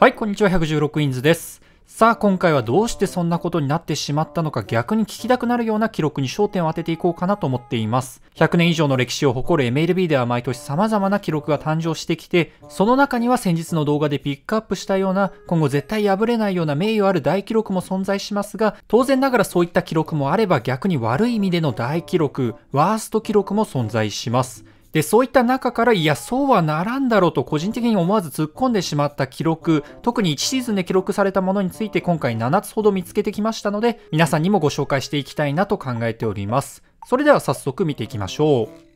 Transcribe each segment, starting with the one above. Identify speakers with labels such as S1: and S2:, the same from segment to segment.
S1: はい、こんにちは、116インズです。さあ、今回はどうしてそんなことになってしまったのか逆に聞きたくなるような記録に焦点を当てていこうかなと思っています。100年以上の歴史を誇る MLB では毎年様々な記録が誕生してきて、その中には先日の動画でピックアップしたような、今後絶対破れないような名誉ある大記録も存在しますが、当然ながらそういった記録もあれば逆に悪い意味での大記録、ワースト記録も存在します。で、そういった中から、いや、そうはならんだろうと個人的に思わず突っ込んでしまった記録、特に1シーズンで記録されたものについて今回7つほど見つけてきましたので、皆さんにもご紹介していきたいなと考えております。それでは早速見ていきましょう。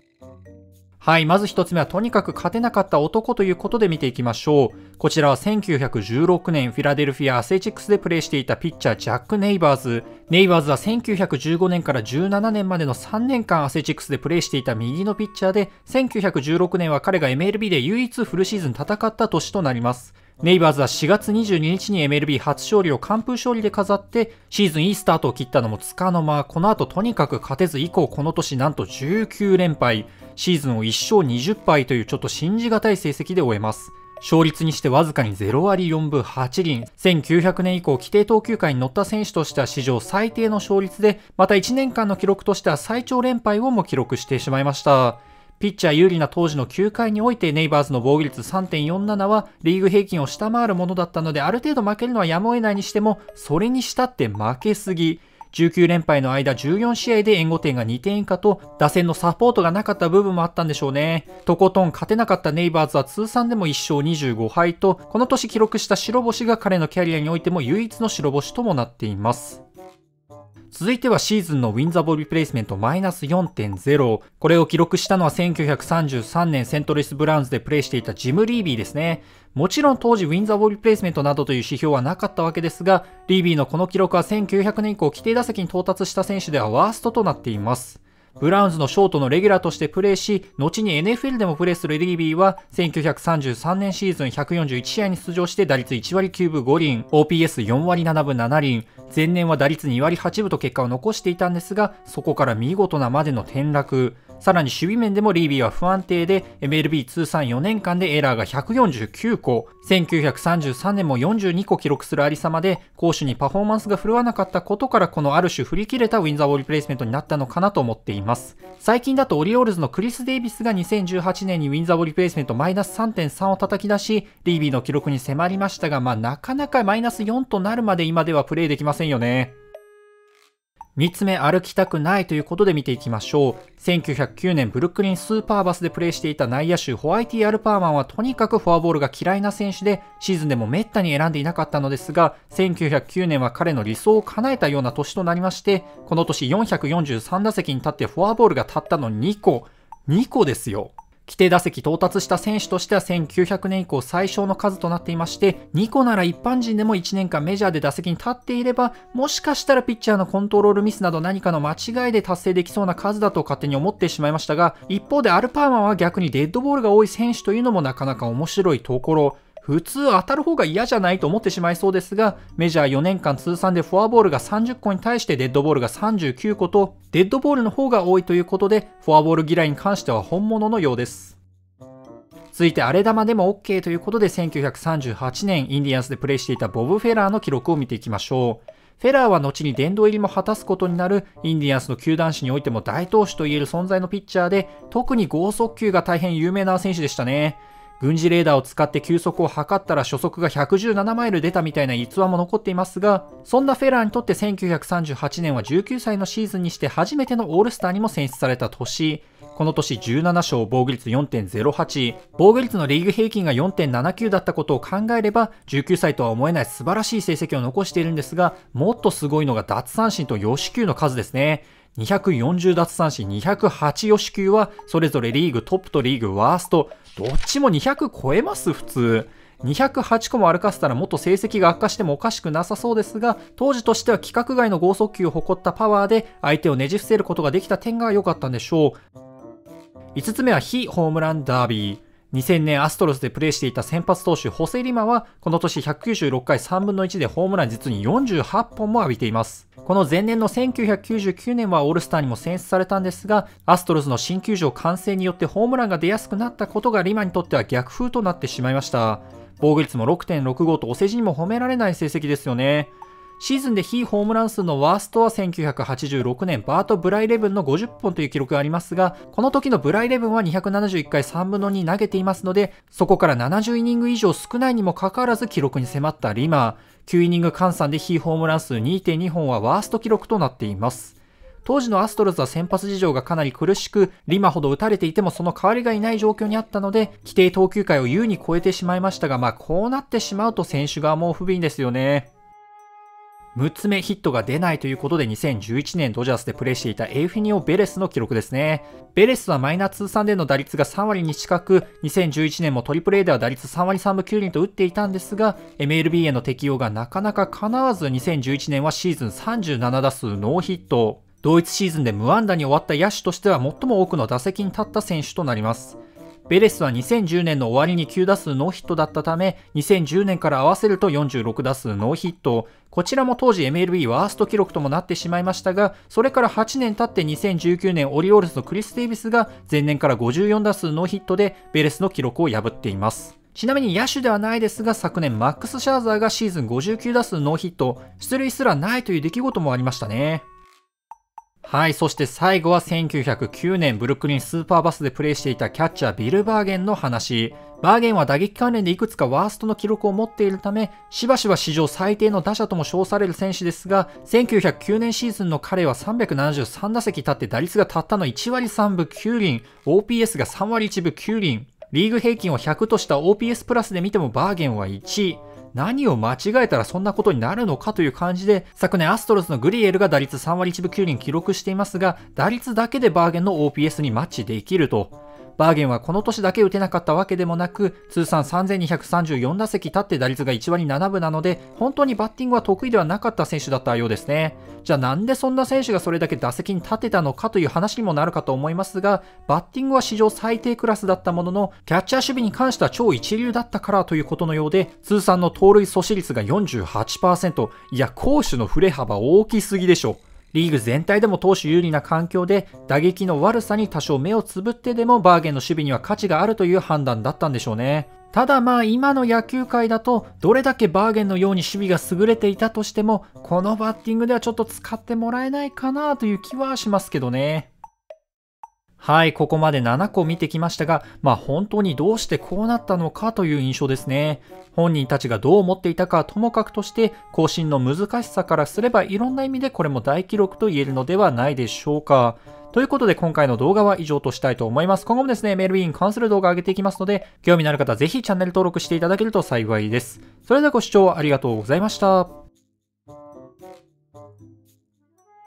S1: はい、まず一つ目はとにかく勝てなかった男ということで見ていきましょう。こちらは1916年フィラデルフィアアセチックスでプレーしていたピッチャージャック・ネイバーズ。ネイバーズは1915年から17年までの3年間アセチックスでプレーしていた右のピッチャーで、1916年は彼が MLB で唯一フルシーズン戦った年となります。ネイバーズは4月22日に MLB 初勝利を完封勝利で飾って、シーズンいいスタートを切ったのもつかの間、この後とにかく勝てず以降この年なんと19連敗、シーズンを1勝20敗というちょっと信じがたい成績で終えます。勝率にしてわずかに0割4分8厘。1900年以降、規定投球回に乗った選手としては史上最低の勝率で、また1年間の記録としては最長連敗をも記録してしまいました。ピッチャー有利な当時の9回においてネイバーズの防御率3.47はリーグ平均を下回るものだったのである程度負けるのはやむを得ないにしてもそれにしたって負けすぎ19連敗の間14試合で援護点が2点以下と打線のサポートがなかった部分もあったんでしょうね。とことん勝てなかったネイバーズは通算でも1勝25敗とこの年記録した白星が彼のキャリアにおいても唯一の白星ともなっています。続いてはシーズンのウィンザボールリプレイスメントマイナス4.0。これを記録したのは1933年セントルイス・ブラウンズでプレイしていたジム・リービーですね。もちろん当時ウィンザボールリプレイスメントなどという指標はなかったわけですが、リービーのこの記録は1900年以降規定打席に到達した選手ではワーストとなっています。ブラウンズのショートのレギュラーとしてプレーし、後に NFL でもプレーするリービーは、1933年シーズン141試合に出場して打率1割9分5厘、OPS4 割7分7厘、前年は打率2割8分と結果を残していたんですが、そこから見事なまでの転落。さらに守備面でもリービーは不安定で、MLB 通算4年間でエラーが149個、1933年も42個記録するありさまで、攻守にパフォーマンスが振るわなかったことから、このある種振り切れたウィンザー・ウォーリプレイスメントになったのかなと思っています。います。最近だとオリオールズのクリス・デイビスが2018年にウィンザーボリプレイスメントマイナス3.3を叩き出し、リービーの記録に迫りましたが、まあ、なかなかマイナス4となるまで今ではプレイできませんよね。3つ目歩きたくないということで見ていきましょう1909年ブルックリンスーパーバスでプレーしていた内野手ホワイティ・アルパーマンはとにかくフォアボールが嫌いな選手でシーズンでもめったに選んでいなかったのですが1909年は彼の理想を叶えたような年となりましてこの年443打席に立ってフォアボールがたったの2個2個ですよ規定打席到達した選手としては1900年以降最小の数となっていまして、2個なら一般人でも1年間メジャーで打席に立っていれば、もしかしたらピッチャーのコントロールミスなど何かの間違いで達成できそうな数だと勝手に思ってしまいましたが、一方でアルパーマンは逆にデッドボールが多い選手というのもなかなか面白いところ、普通当たる方が嫌じゃないと思ってしまいそうですが、メジャー4年間通算でフォアボールが30個に対してデッドボールが39個と、デッドボールの方が多いということで、フォアボール嫌いに関しては本物のようです。続いて荒れ玉でも OK ということで、1938年インディアンスでプレーしていたボブ・フェラーの記録を見ていきましょう。フェラーは後に殿堂入りも果たすことになるインディアンスの球団史においても大投手といえる存在のピッチャーで特に剛速球が大変有名な選手でしたね。軍事レーダーを使って球速を測ったら初速が117マイル出たみたいな逸話も残っていますが、そんなフェラーにとって1938年は19歳のシーズンにして初めてのオールスターにも選出された年、この年17勝、防御率4.08、防御率のリーグ平均が4.79だったことを考えれば、19歳とは思えない素晴らしい成績を残しているんですが、もっとすごいのが奪三振と四死球の数ですね。240奪三振、208四死球は、それぞれリーグトップとリーグワースト、どっちも200超えます普通。208個も歩かせたらもっと成績が悪化してもおかしくなさそうですが、当時としては規格外の剛速球を誇ったパワーで相手をねじ伏せることができた点が良かったんでしょう。5つ目は非ホームランダービー。2000年アストロズでプレーしていた先発投手ホセ・リマはこの年196回3分の1でホームラン実に48本も浴びています。この前年の1999年はオールスターにも選出されたんですが、アストロズの新球場完成によってホームランが出やすくなったことがリマにとっては逆風となってしまいました。防御率も6.65とお世辞にも褒められない成績ですよね。シーズンで非ホームラン数のワーストは1986年バート・ブライレブンの50本という記録がありますが、この時のブライレブンは271回3分の2投げていますので、そこから70イニング以上少ないにもかかわらず記録に迫ったリマー、9イニング換算で非ホームラン数2.2本はワースト記録となっています。当時のアストロズは先発事情がかなり苦しく、リマほど打たれていてもその代わりがいない状況にあったので、規定投球回を優に超えてしまいましたが、まあこうなってしまうと選手側も不憫ですよね。6つ目ヒットが出ないということで2011年ドジャースでプレーしていたエイフィニオ・ベレスの記録ですね。ベレスはマイナー通算での打率が3割に近く、2011年もトリプル A では打率3割3分9厘と打っていたんですが、MLB への適用がなかなか叶わず2011年はシーズン37打数ノーヒット。同一シーズンで無安打に終わった野手としては最も多くの打席に立った選手となります。ベレスは2010年の終わりに9打数ノーヒットだったため、2010年から合わせると46打数ノーヒット。こちらも当時 MLB ワースト記録ともなってしまいましたが、それから8年経って2019年オリオールズのクリス・デイビスが前年から54打数ノーヒットでベレスの記録を破っています。ちなみに野手ではないですが、昨年マックス・シャーザーがシーズン59打数ノーヒット、出塁すらないという出来事もありましたね。はい、そして最後は1909年ブルックリンスーパーバスでプレーしていたキャッチャービル・バーゲンの話。バーゲンは打撃関連でいくつかワーストの記録を持っているため、しばしば史上最低の打者とも称される選手ですが、1909年シーズンの彼は373打席立って打率がたったの1割3分9厘、OPS が3割1分9厘、リーグ平均を100とした OPS プラスで見てもバーゲンは1位。何を間違えたらそんなことになるのかという感じで、昨年アストロズのグリエルが打率3割1分9厘記録していますが、打率だけでバーゲンの OPS にマッチできると。バーゲンはこの年だけ打てなかったわけでもなく、通算3234打席立って打率が1割7分なので、本当にバッティングは得意ではなかった選手だったようですね。じゃあなんでそんな選手がそれだけ打席に立てたのかという話にもなるかと思いますが、バッティングは史上最低クラスだったものの、キャッチャー守備に関しては超一流だったからということのようで、通算の盗塁阻止率が48%、いや、攻守の振れ幅大きすぎでしょう。リーグ全体でも投手有利な環境で打撃の悪さに多少目をつぶってでもバーゲンの守備には価値があるという判断だったんでしょうね。ただまあ今の野球界だとどれだけバーゲンのように守備が優れていたとしてもこのバッティングではちょっと使ってもらえないかなという気はしますけどね。はい、ここまで7個見てきましたが、まあ本当にどうしてこうなったのかという印象ですね。本人たちがどう思っていたかともかくとして、更新の難しさからすればいろんな意味でこれも大記録と言えるのではないでしょうか。ということで今回の動画は以上としたいと思います。今後もですね、メールインに関する動画を上げていきますので、興味のある方はぜひチャンネル登録していただけると幸いです。それではご視聴ありがとうございました。